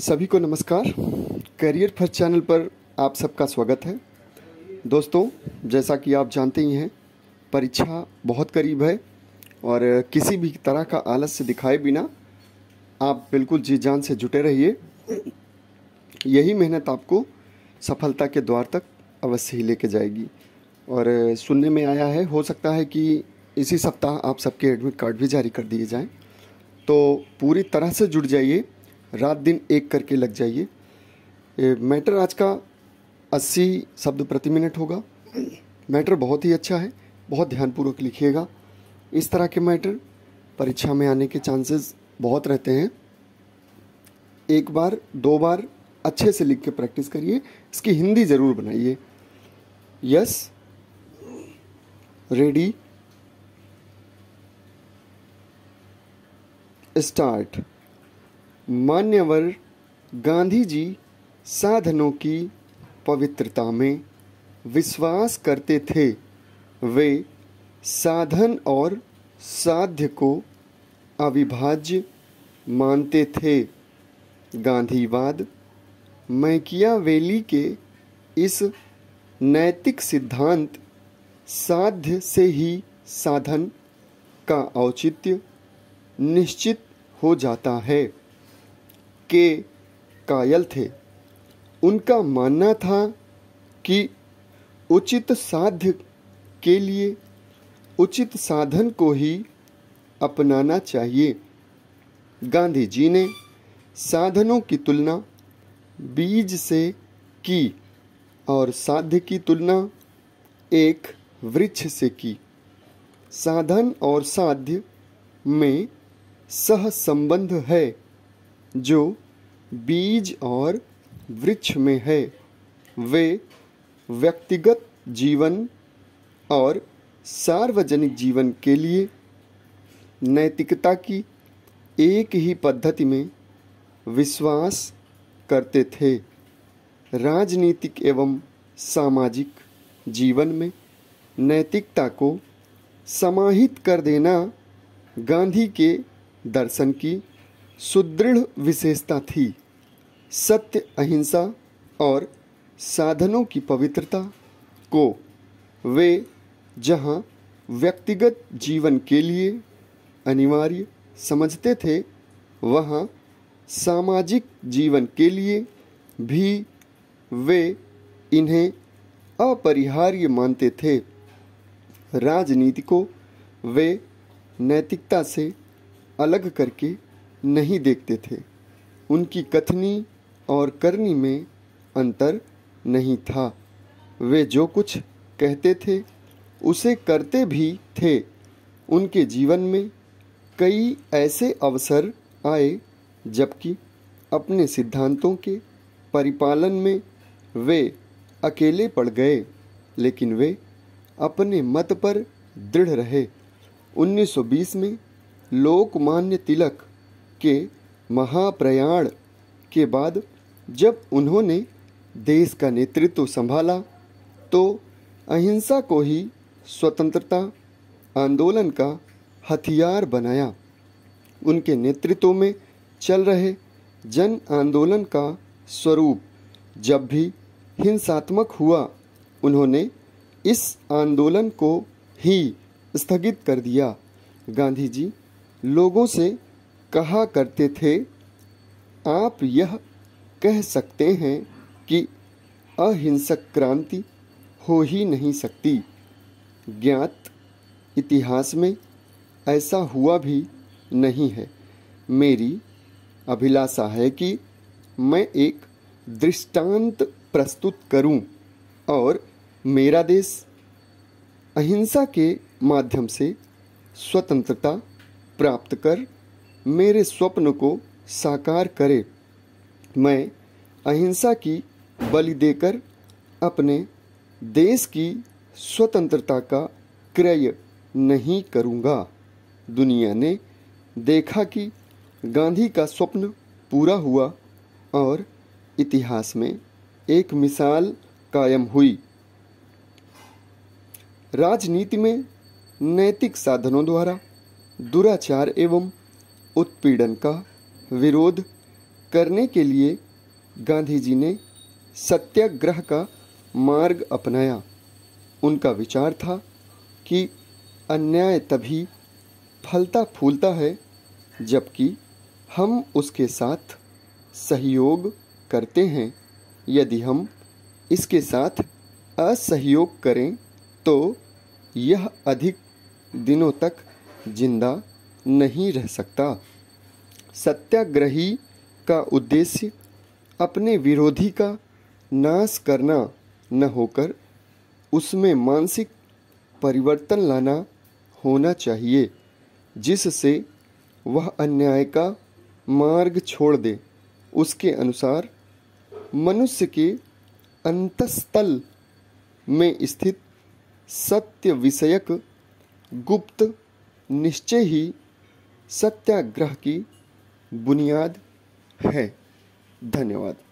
सभी को नमस्कार करियर फर्स्ट चैनल पर आप सबका स्वागत है दोस्तों जैसा कि आप जानते ही हैं परीक्षा बहुत करीब है और किसी भी तरह का आलस्य दिखाए बिना आप बिल्कुल जी जान से जुटे रहिए यही मेहनत आपको सफलता के द्वार तक अवश्य ही लेके जाएगी और सुनने में आया है हो सकता है कि इसी सप्ताह आप सबके एडमिट कार्ड भी जारी कर दिए जाएं तो पूरी तरह से जुड़ जाइए रात दिन एक करके लग जाइए मैटर आज का 80 शब्द प्रति मिनट होगा मैटर बहुत ही अच्छा है बहुत ध्यानपूर्वक लिखिएगा इस तरह के मैटर परीक्षा में आने के चांसेस बहुत रहते हैं एक बार दो बार अच्छे से लिख के प्रैक्टिस करिए इसकी हिंदी ज़रूर बनाइए यस रेडी स्टार्ट मान्यवर गांधी जी साधनों की पवित्रता में विश्वास करते थे वे साधन और साध्य को अविभाज्य मानते थे गांधीवाद वेली के इस नैतिक सिद्धांत साध्य से ही साधन का औचित्य निश्चित हो जाता है के कायल थे उनका मानना था कि उचित साध्य के लिए उचित साधन को ही अपनाना चाहिए गांधी जी ने साधनों की तुलना बीज से की और साध्य की तुलना एक वृक्ष से की साधन और साध्य में सह संबंध है जो बीज और वृक्ष में है वे व्यक्तिगत जीवन और सार्वजनिक जीवन के लिए नैतिकता की एक ही पद्धति में विश्वास करते थे राजनीतिक एवं सामाजिक जीवन में नैतिकता को समाहित कर देना गांधी के दर्शन की सुदृढ़ विशेषता थी सत्य अहिंसा और साधनों की पवित्रता को वे जहाँ व्यक्तिगत जीवन के लिए अनिवार्य समझते थे वहाँ सामाजिक जीवन के लिए भी वे इन्हें अपरिहार्य मानते थे राजनीति को वे नैतिकता से अलग करके नहीं देखते थे उनकी कथनी और करनी में अंतर नहीं था वे जो कुछ कहते थे उसे करते भी थे उनके जीवन में कई ऐसे अवसर आए जबकि अपने सिद्धांतों के परिपालन में वे अकेले पड़ गए लेकिन वे अपने मत पर दृढ़ रहे 1920 में लोकमान्य तिलक के महाप्रयाण के बाद जब उन्होंने देश का नेतृत्व संभाला तो अहिंसा को ही स्वतंत्रता आंदोलन का हथियार बनाया उनके नेतृत्व में चल रहे जन आंदोलन का स्वरूप जब भी हिंसात्मक हुआ उन्होंने इस आंदोलन को ही स्थगित कर दिया गांधी जी लोगों से कहा करते थे आप यह कह सकते हैं कि अहिंसक क्रांति हो ही नहीं सकती ज्ञात इतिहास में ऐसा हुआ भी नहीं है मेरी अभिलाषा है कि मैं एक दृष्टांत प्रस्तुत करूं और मेरा देश अहिंसा के माध्यम से स्वतंत्रता प्राप्त कर मेरे स्वप्न को साकार करे मैं अहिंसा की बलि देकर अपने देश की स्वतंत्रता का क्रय नहीं करूँगा दुनिया ने देखा कि गांधी का स्वप्न पूरा हुआ और इतिहास में एक मिसाल कायम हुई राजनीति में नैतिक साधनों द्वारा दुराचार एवं उत्पीड़न का विरोध करने के लिए गांधी जी ने सत्याग्रह का मार्ग अपनाया उनका विचार था कि अन्याय तभी फलता फूलता है जबकि हम उसके साथ सहयोग करते हैं यदि हम इसके साथ असहयोग करें तो यह अधिक दिनों तक जिंदा नहीं रह सकता सत्याग्रही का उद्देश्य अपने विरोधी का नाश करना न होकर उसमें मानसिक परिवर्तन लाना होना चाहिए जिससे वह अन्याय का मार्ग छोड़ दे उसके अनुसार मनुष्य के अंतस्तल में स्थित सत्य विषयक गुप्त निश्चय ही सत्याग्रह की बुनियाद है धन्यवाद